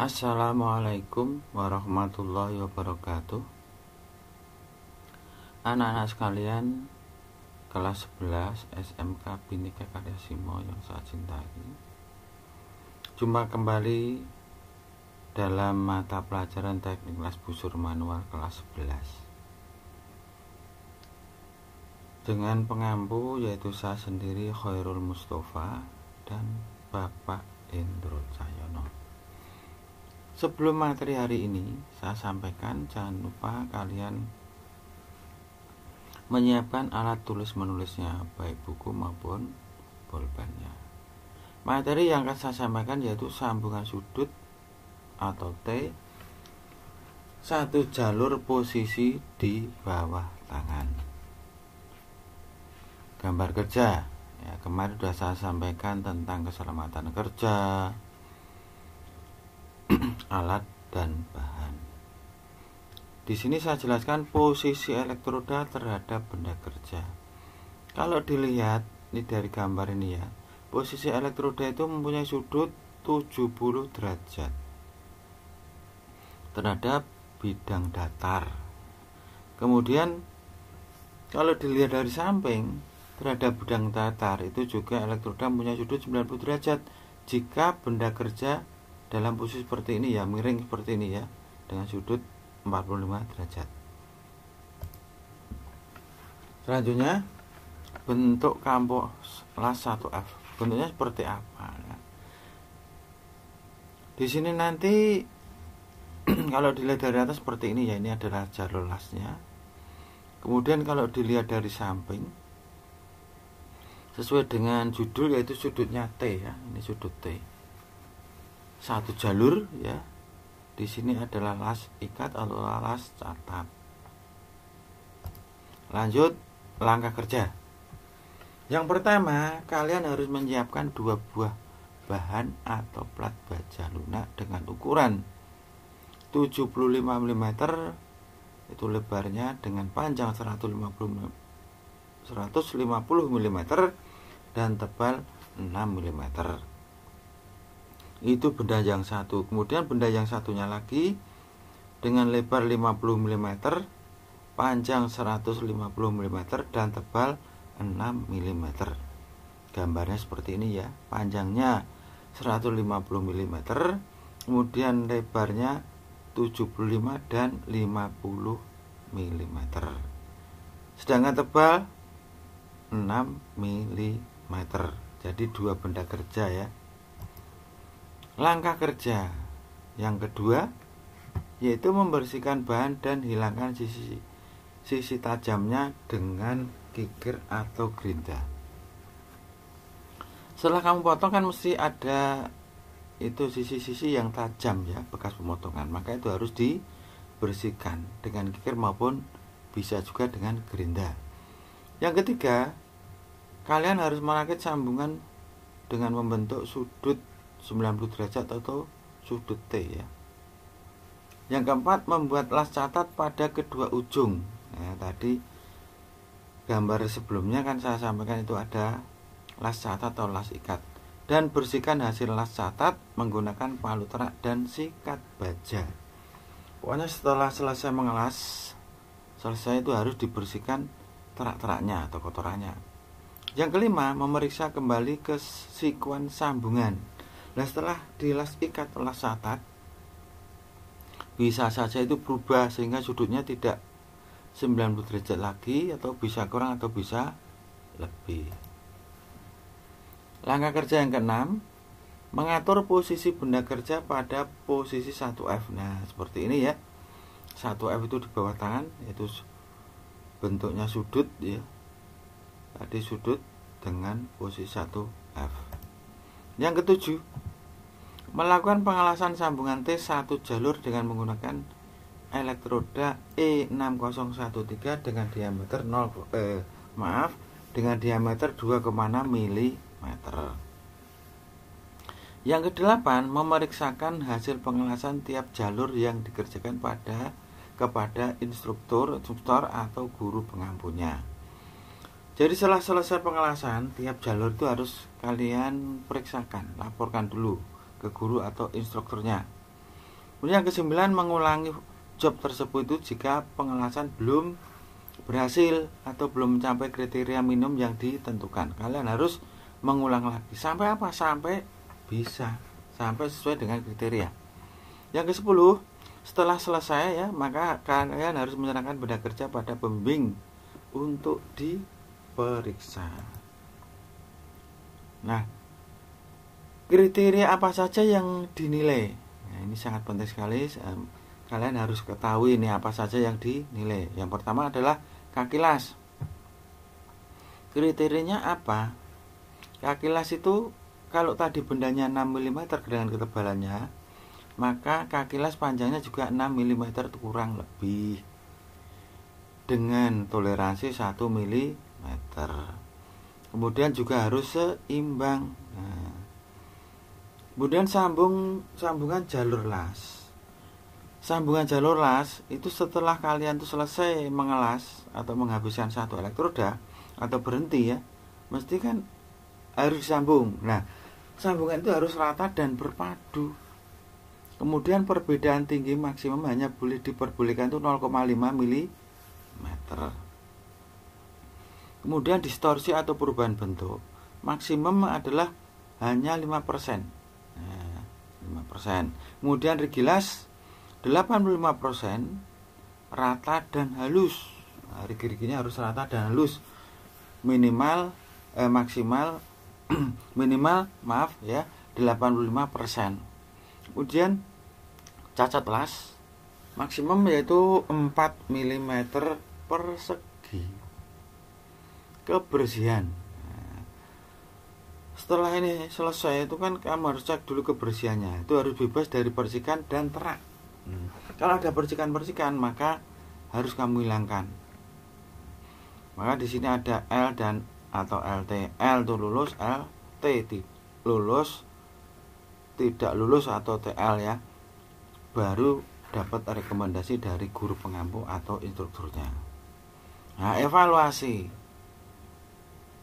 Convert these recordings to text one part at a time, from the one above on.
Assalamualaikum warahmatullahi wabarakatuh Anak-anak sekalian Kelas 11 SMK Bhinneka Karya Simo yang saya cintai Jumpa kembali dalam mata pelajaran teknik kelas busur manual kelas 11 Dengan pengampu yaitu saya sendiri Khairul Mustafa dan Bapak Indro Cahyono sebelum materi hari ini saya sampaikan jangan lupa kalian menyiapkan alat tulis menulisnya baik buku maupun bolpennya materi yang akan saya sampaikan yaitu sambungan sudut atau T satu jalur posisi di bawah tangan gambar kerja ya kemarin sudah saya sampaikan tentang keselamatan kerja alat dan bahan. Di sini saya jelaskan posisi elektroda terhadap benda kerja. Kalau dilihat ini dari gambar ini ya, posisi elektroda itu mempunyai sudut 70 derajat terhadap bidang datar. Kemudian kalau dilihat dari samping terhadap bidang datar itu juga elektroda mempunyai sudut 90 derajat jika benda kerja dalam posisi seperti ini ya miring seperti ini ya dengan sudut 45 derajat selanjutnya bentuk kampok las 1F bentuknya seperti apa ya. di sini nanti kalau dilihat dari atas seperti ini ya ini adalah jalur lasnya kemudian kalau dilihat dari samping sesuai dengan judul yaitu sudutnya T ya ini sudut T satu jalur ya di sini adalah las ikat atau las catat lanjut langkah kerja yang pertama kalian harus menyiapkan dua buah bahan atau plat baja lunak dengan ukuran 75 mm itu lebarnya dengan panjang 150 150 mm dan tebal 6 mm itu benda yang satu kemudian benda yang satunya lagi dengan lebar 50 mm panjang 150 mm dan tebal 6 mm gambarnya seperti ini ya panjangnya 150 mm kemudian lebarnya 75 dan 50 mm sedangkan tebal 6 mm jadi dua benda kerja ya Langkah kerja yang kedua yaitu membersihkan bahan dan hilangkan sisi sisi tajamnya dengan kikir atau gerinda. Setelah kamu potong kan mesti ada itu sisi-sisi yang tajam ya bekas pemotongan. Maka itu harus dibersihkan dengan kikir maupun bisa juga dengan gerinda. Yang ketiga, kalian harus merakit sambungan dengan membentuk sudut 90 derajat atau sudut T ya. Yang keempat membuat las catat pada kedua ujung. Ya, tadi gambar sebelumnya kan saya sampaikan itu ada las catat atau las ikat dan bersihkan hasil las catat menggunakan palu terak dan sikat baja. Pokoknya setelah selesai mengelas, selesai itu harus dibersihkan terak-teraknya atau kotorannya. Yang kelima, memeriksa kembali ke sikuan sambungan Nah setelah dilas ikat las satat bisa saja itu berubah sehingga sudutnya tidak 90 derajat lagi atau bisa kurang atau bisa lebih. Langkah kerja yang keenam, mengatur posisi benda kerja pada posisi 1F. Nah, seperti ini ya. 1F itu di bawah tangan, yaitu bentuknya sudut ya. Tadi sudut dengan posisi 1F. Yang ketujuh, melakukan pengelasan sambungan T satu jalur dengan menggunakan elektroda E6013 dengan diameter 0 eh, maaf dengan diameter 2,6 mm. Yang kedelapan, memeriksakan hasil pengelasan tiap jalur yang dikerjakan pada kepada instruktur, instruktur atau guru pengampunya. Jadi setelah selesai pengelasan, tiap jalur itu harus kalian periksakan, laporkan dulu ke guru atau instrukturnya. Kemudian yang kesembilan mengulangi job tersebut itu jika pengelasan belum berhasil atau belum mencapai kriteria minimum yang ditentukan. Kalian harus mengulang lagi sampai apa? Sampai bisa, sampai sesuai dengan kriteria. Yang ke-10, setelah selesai ya, maka kalian harus menyerahkan benda kerja pada pembimbing untuk di periksa. Nah, kriteria apa saja yang dinilai? Nah, ini sangat penting sekali. Kalian harus ketahui ini apa saja yang dinilai. Yang pertama adalah kaki las. Kriterianya apa? Kaki las itu kalau tadi bendanya 6 mm dengan ketebalannya, maka kaki las panjangnya juga 6 mm kurang lebih dengan toleransi 1 mm meter kemudian juga harus seimbang nah, kemudian sambung sambungan jalur las sambungan jalur las itu setelah kalian tuh selesai mengelas atau menghabiskan satu elektroda atau berhenti ya mesti kan harus sambung nah sambungan itu harus rata dan berpadu kemudian perbedaan tinggi maksimum hanya boleh diperbolehkan itu 0,5 mm Kemudian distorsi atau perubahan bentuk maksimum adalah hanya 5%. Nah, 5%. Kemudian rigilas 85% rata dan halus. Nah, Rigi-riginya harus rata dan halus. Minimal eh, maksimal minimal maaf ya 85%. Kemudian cacat las maksimum yaitu 4 mm persegi kebersihan nah, setelah ini selesai itu kan kamu harus cek dulu kebersihannya itu harus bebas dari percikan dan terak hmm. kalau ada percikan-percikan maka harus kamu hilangkan maka di sini ada L dan atau LT L itu lulus L T lulus tidak lulus atau TL ya baru dapat rekomendasi dari guru pengampu atau instrukturnya nah evaluasi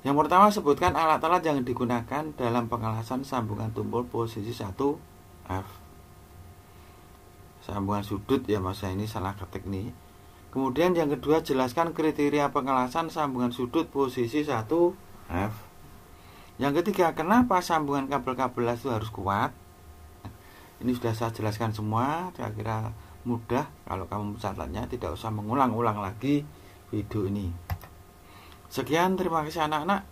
yang pertama sebutkan alat-alat yang digunakan dalam pengelasan sambungan tumpul posisi 1 F. Sambungan sudut ya mas ini salah ketik nih. Kemudian yang kedua jelaskan kriteria pengelasan sambungan sudut posisi 1 F. Yang ketiga kenapa sambungan kabel-kabel itu harus kuat? Ini sudah saya jelaskan semua, Saya kira mudah kalau kamu mencatatnya tidak usah mengulang-ulang lagi video ini. Sekian terima kasih anak-anak.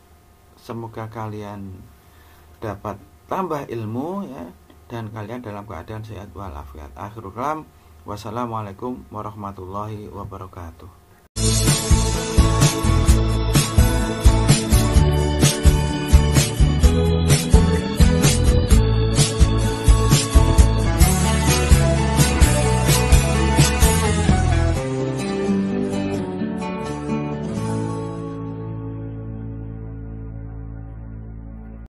Semoga kalian dapat tambah ilmu ya dan kalian dalam keadaan sehat walafiat. Akhirul kalam. Wassalamualaikum warahmatullahi wabarakatuh.